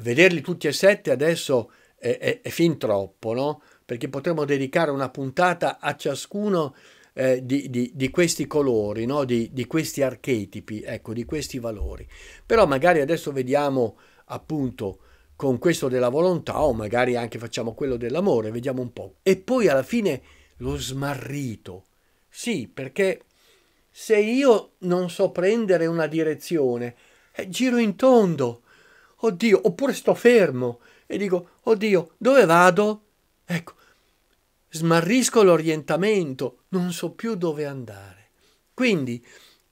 vederli tutti e sette adesso è, è, è fin troppo, no? perché potremmo dedicare una puntata a ciascuno eh, di, di, di, questi colori, no? di, di, questi archetipi, ecco, di questi valori. Però magari adesso vediamo appunto con questo della volontà o magari anche facciamo quello dell'amore, vediamo un po'. E poi alla fine lo smarrito. Sì, perché se io non so prendere una direzione, eh, giro in tondo oddio, oppure sto fermo e dico, oddio, dove vado? Ecco, smarrisco l'orientamento, non so più dove andare. Quindi,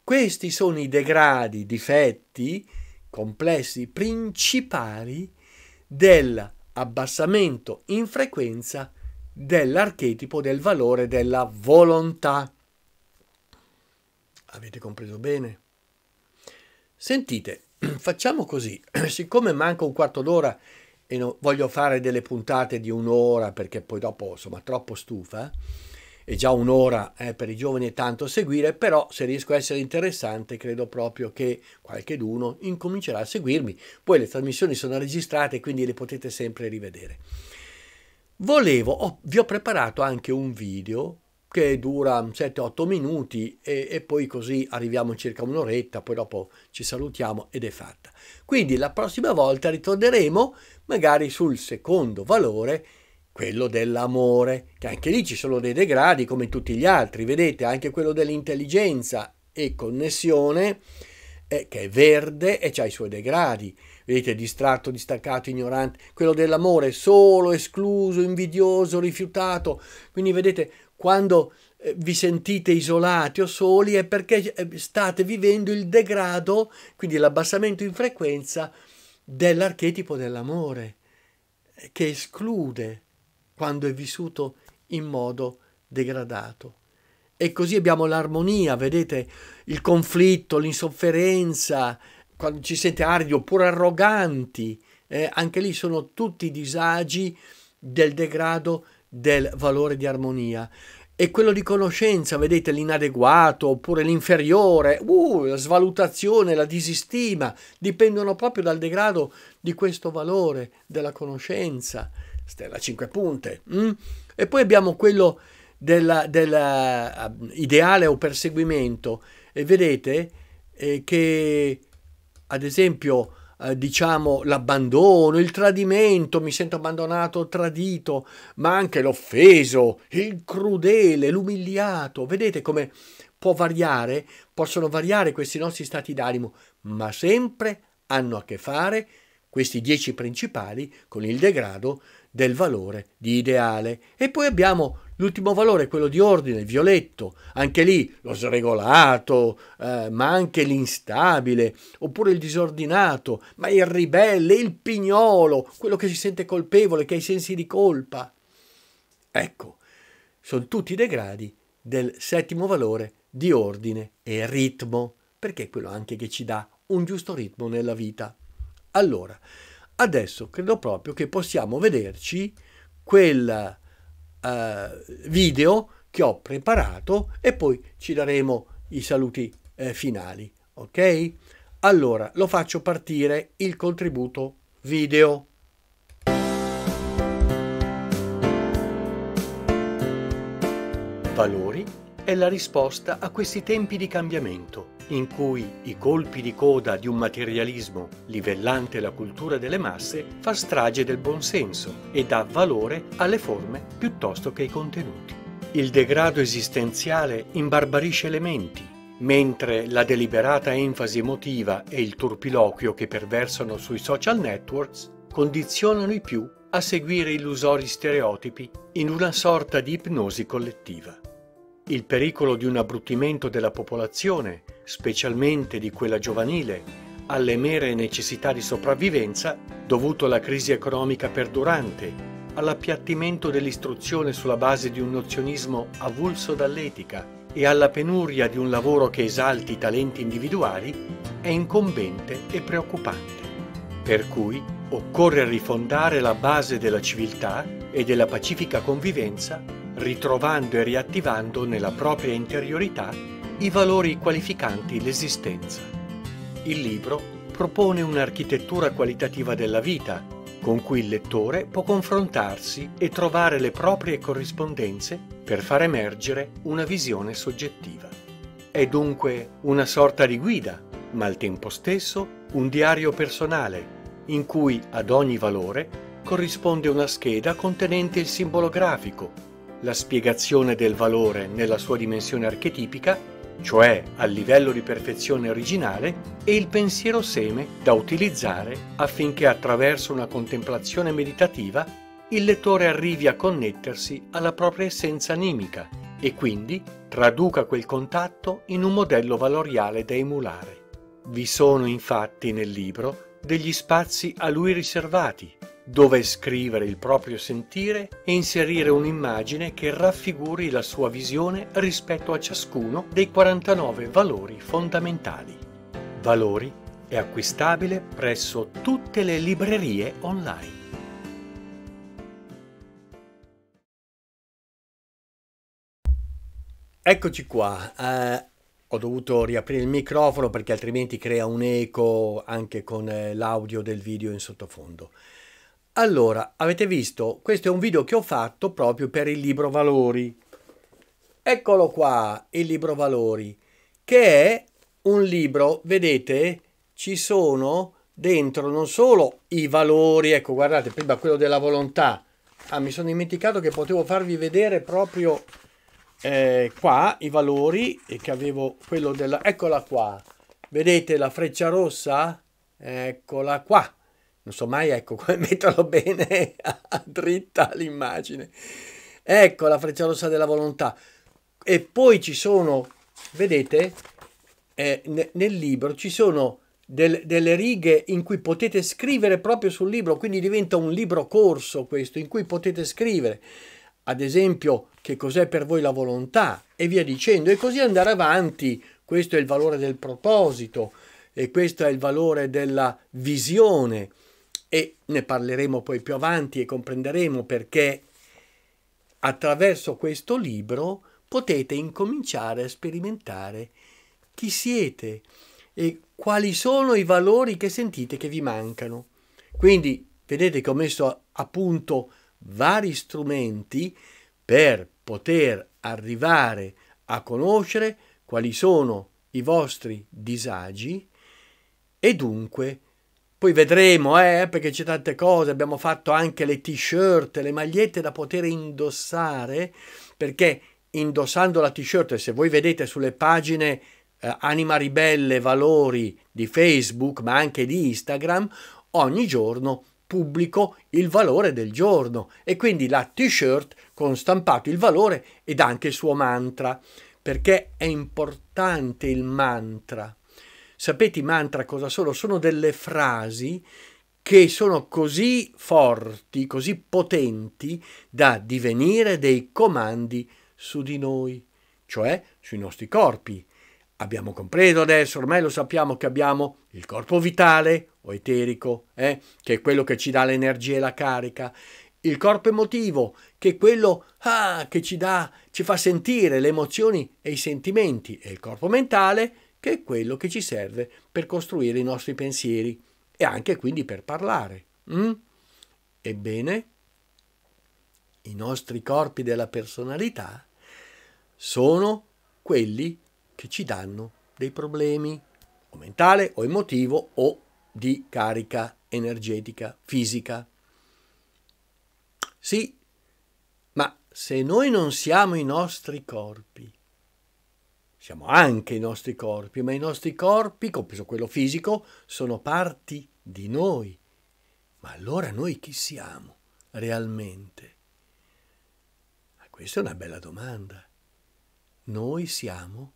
questi sono i degradi, difetti complessi principali dell'abbassamento in frequenza dell'archetipo del valore della volontà. Avete compreso bene? Sentite, facciamo così, siccome manca un quarto d'ora e non, voglio fare delle puntate di un'ora perché poi dopo insomma troppo stufa e già un'ora eh, per i giovani è tanto seguire, però se riesco a essere interessante credo proprio che qualche d'uno incomincerà a seguirmi. Poi le trasmissioni sono registrate quindi le potete sempre rivedere. Volevo, ho, vi ho preparato anche un video che dura 7-8 minuti e, e, poi così arriviamo in circa un'oretta, poi dopo ci salutiamo ed è fatta. Quindi la prossima volta ritorneremo magari sul secondo valore, quello dell'amore, che anche lì ci sono dei degradi come tutti gli altri, vedete anche quello dell'intelligenza e connessione eh, che è verde e ha i suoi degradi. Vedete, distratto, distaccato, ignorante, quello dell'amore, solo, escluso, invidioso, rifiutato. Quindi vedete, quando eh, vi sentite isolati o soli è perché eh, state vivendo il degrado, quindi l'abbassamento in frequenza dell'archetipo dell'amore, eh, che esclude quando è vissuto in modo degradato. E così abbiamo l'armonia, vedete, il conflitto, l'insofferenza, quando ci siete ardi oppure arroganti, eh, anche lì sono tutti i disagi del degrado del valore di armonia e quello di conoscenza, vedete l'inadeguato oppure l'inferiore, uh, la svalutazione, la disistima, dipendono proprio dal degrado di questo valore della conoscenza, stella 5 punte. Mm? E poi abbiamo quello dell'ideale eh, o perseguimento e vedete eh, che ad esempio eh, diciamo l'abbandono, il tradimento, mi sento abbandonato, tradito, ma anche l'offeso, il crudele, l'umiliato. Vedete come può variare, possono variare questi nostri stati d'animo, ma sempre hanno a che fare questi dieci principali con il degrado del valore di ideale. E poi abbiamo L'ultimo valore è quello di ordine, violetto, anche lì lo sregolato, eh, ma anche l'instabile, oppure il disordinato, ma il ribelle, il pignolo, quello che si sente colpevole, che ha i sensi di colpa. Ecco, sono tutti i degradi del settimo valore di ordine e ritmo, perché è quello anche che ci dà un giusto ritmo nella vita. Allora, adesso credo proprio che possiamo vederci quella eh, video che ho preparato e poi ci daremo i saluti eh, finali. Ok? Allora, lo faccio partire il contributo video. Valori è la risposta a questi tempi di cambiamento in cui i colpi di coda di un materialismo livellante la cultura delle masse fa strage del buonsenso e dà valore alle forme piuttosto che ai contenuti. Il degrado esistenziale imbarbarisce le menti, mentre la deliberata enfasi emotiva e il turpiloquio che perversano sui social networks condizionano i più a seguire illusori stereotipi in una sorta di ipnosi collettiva. Il pericolo di un abbruttimento della popolazione, specialmente di quella giovanile, alle mere necessità di sopravvivenza dovuto alla crisi economica perdurante, all'appiattimento dell'istruzione sulla base di un nozionismo avulso dall'etica e alla penuria di un lavoro che esalti i talenti individuali, è incombente e preoccupante. Per cui occorre rifondare la base della civiltà e della pacifica convivenza ritrovando e riattivando nella propria interiorità i valori qualificanti l'esistenza. Il libro propone un'architettura qualitativa della vita, con cui il lettore può confrontarsi e trovare le proprie corrispondenze per far emergere una visione soggettiva. È dunque una sorta di guida, ma al tempo stesso un diario personale, in cui ad ogni valore corrisponde una scheda contenente il simbolo grafico la spiegazione del valore nella sua dimensione archetipica, cioè al livello di perfezione originale, e il pensiero seme da utilizzare affinché attraverso una contemplazione meditativa il lettore arrivi a connettersi alla propria essenza animica e quindi traduca quel contatto in un modello valoriale da emulare. Vi sono infatti nel libro degli spazi a lui riservati, dove scrivere il proprio sentire e inserire un'immagine che raffiguri la sua visione rispetto a ciascuno dei 49 valori fondamentali. Valori è acquistabile presso tutte le librerie online. Eccoci qua. Eh, ho dovuto riaprire il microfono perché altrimenti crea un eco anche con eh, l'audio del video in sottofondo. Allora, avete visto? Questo è un video che ho fatto proprio per il libro valori. Eccolo qua, il libro valori, che è un libro, vedete, ci sono dentro non solo i valori, ecco guardate, prima quello della volontà. Ah, mi sono dimenticato che potevo farvi vedere proprio eh, qua i valori e che avevo quello della... Eccola qua, vedete la freccia rossa? Eccola qua non so mai ecco come metterlo bene a dritta l'immagine. Ecco la freccia rossa della volontà. E poi ci sono, vedete, eh, nel libro ci sono del, delle righe in cui potete scrivere proprio sul libro, quindi diventa un libro corso questo, in cui potete scrivere, ad esempio, che cos'è per voi la volontà e via dicendo, e così andare avanti. Questo è il valore del proposito e questo è il valore della visione e ne parleremo poi più avanti e comprenderemo perché attraverso questo libro potete incominciare a sperimentare chi siete e quali sono i valori che sentite che vi mancano. Quindi vedete che ho messo a punto vari strumenti per poter arrivare a conoscere quali sono i vostri disagi e dunque poi vedremo, eh, perché c'è tante cose, abbiamo fatto anche le t-shirt, le magliette da poter indossare, perché indossando la t-shirt, se voi vedete sulle pagine eh, Anima Ribelle Valori di Facebook, ma anche di Instagram, ogni giorno pubblico il valore del giorno e quindi la t-shirt con stampato il valore ed anche il suo mantra, perché è importante il mantra Sapete i mantra cosa sono? Sono delle frasi che sono così forti, così potenti da divenire dei comandi su di noi, cioè sui nostri corpi. Abbiamo compreso adesso, ormai lo sappiamo che abbiamo il corpo vitale o eterico, eh, che è quello che ci dà l'energia e la carica, il corpo emotivo, che è quello ah, che ci, dà, ci fa sentire le emozioni e i sentimenti, e il corpo mentale, che è quello che ci serve per costruire i nostri pensieri e anche quindi per parlare. Mm? Ebbene, i nostri corpi della personalità sono quelli che ci danno dei problemi, o mentale o emotivo o di carica energetica, fisica. Sì, ma se noi non siamo i nostri corpi, siamo anche i nostri corpi, ma i nostri corpi, compreso quello fisico, sono parti di noi. Ma allora noi chi siamo realmente? Ma ah, questa è una bella domanda. Noi siamo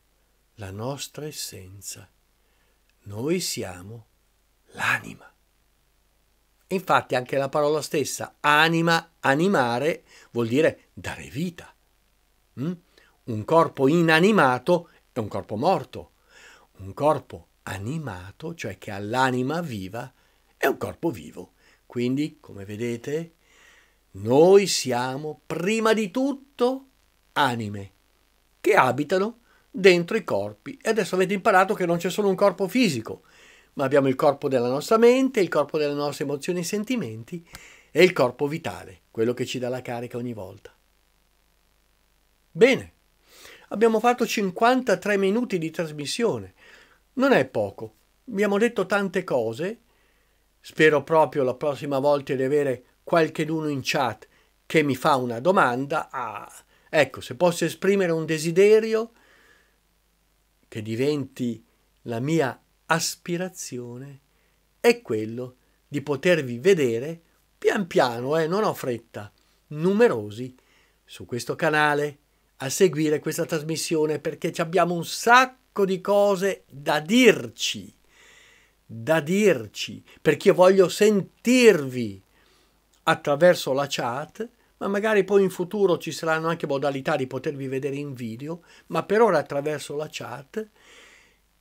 la nostra essenza. Noi siamo l'anima. Infatti anche la parola stessa, anima, animare, vuol dire dare vita. Mm? Un corpo inanimato è un corpo morto, un corpo animato, cioè che ha l'anima viva, è un corpo vivo. Quindi, come vedete, noi siamo prima di tutto anime che abitano dentro i corpi. E adesso avete imparato che non c'è solo un corpo fisico, ma abbiamo il corpo della nostra mente, il corpo delle nostre emozioni e sentimenti e il corpo vitale, quello che ci dà la carica ogni volta. Bene. Abbiamo fatto 53 minuti di trasmissione. Non è poco. Abbiamo detto tante cose. Spero proprio la prossima volta di avere qualcheduno in chat che mi fa una domanda. Ah, ecco, se posso esprimere un desiderio che diventi la mia aspirazione, è quello di potervi vedere pian piano, eh, non ho fretta, numerosi su questo canale a seguire questa trasmissione perché abbiamo un sacco di cose da dirci, da dirci, perché io voglio sentirvi attraverso la chat, ma magari poi in futuro ci saranno anche modalità di potervi vedere in video, ma per ora attraverso la chat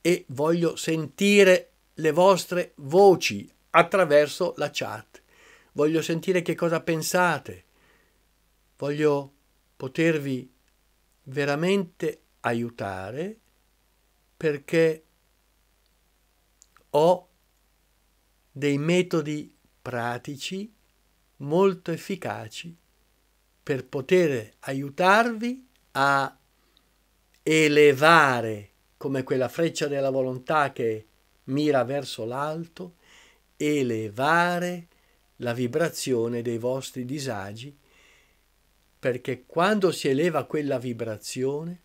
e voglio sentire le vostre voci attraverso la chat. Voglio sentire che cosa pensate. Voglio potervi veramente aiutare perché ho dei metodi pratici molto efficaci per poter aiutarvi a elevare come quella freccia della volontà che mira verso l'alto, elevare la vibrazione dei vostri disagi perché quando si eleva quella vibrazione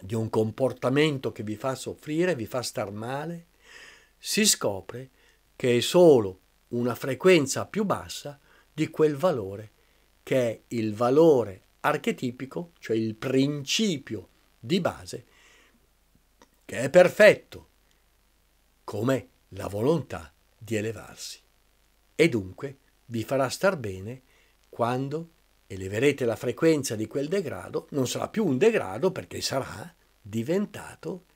di un comportamento che vi fa soffrire, vi fa star male, si scopre che è solo una frequenza più bassa di quel valore che è il valore archetipico, cioè il principio di base, che è perfetto, come la volontà di elevarsi. E dunque vi farà star bene quando eleverete la frequenza di quel degrado, non sarà più un degrado perché sarà diventato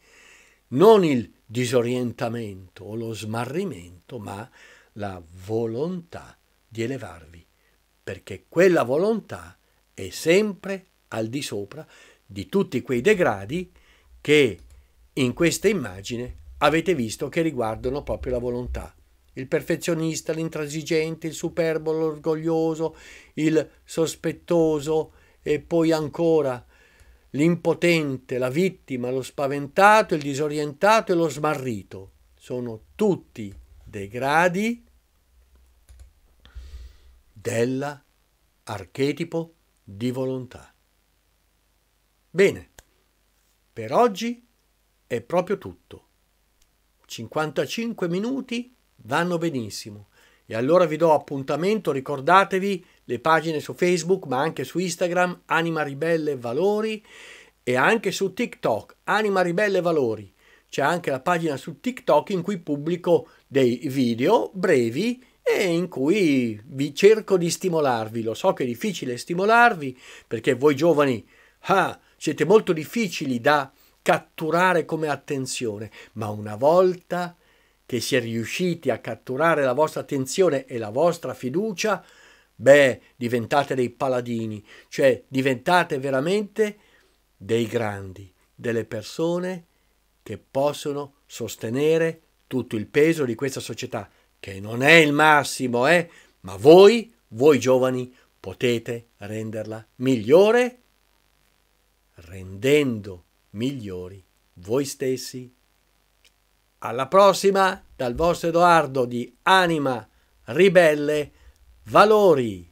non il disorientamento o lo smarrimento, ma la volontà di elevarvi, perché quella volontà è sempre al di sopra di tutti quei degradi che in questa immagine avete visto che riguardano proprio la volontà il perfezionista, l'intransigente, il superbo, l'orgoglioso, il sospettoso e poi ancora l'impotente, la vittima, lo spaventato, il disorientato e lo smarrito. Sono tutti dei gradi dell'archetipo di volontà. Bene, per oggi è proprio tutto. 55 minuti vanno benissimo. E allora vi do appuntamento, ricordatevi le pagine su Facebook, ma anche su Instagram, Anima Ribelle Valori e anche su TikTok, Anima Ribelle Valori. C'è anche la pagina su TikTok in cui pubblico dei video brevi e in cui vi cerco di stimolarvi. Lo so che è difficile stimolarvi perché voi giovani ah, siete molto difficili da catturare come attenzione, ma una volta che si è riusciti a catturare la vostra attenzione e la vostra fiducia, beh, diventate dei paladini, cioè diventate veramente dei grandi, delle persone che possono sostenere tutto il peso di questa società, che non è il massimo, eh? ma voi, voi giovani, potete renderla migliore rendendo migliori voi stessi alla prossima dal vostro Edoardo di Anima Ribelle Valori.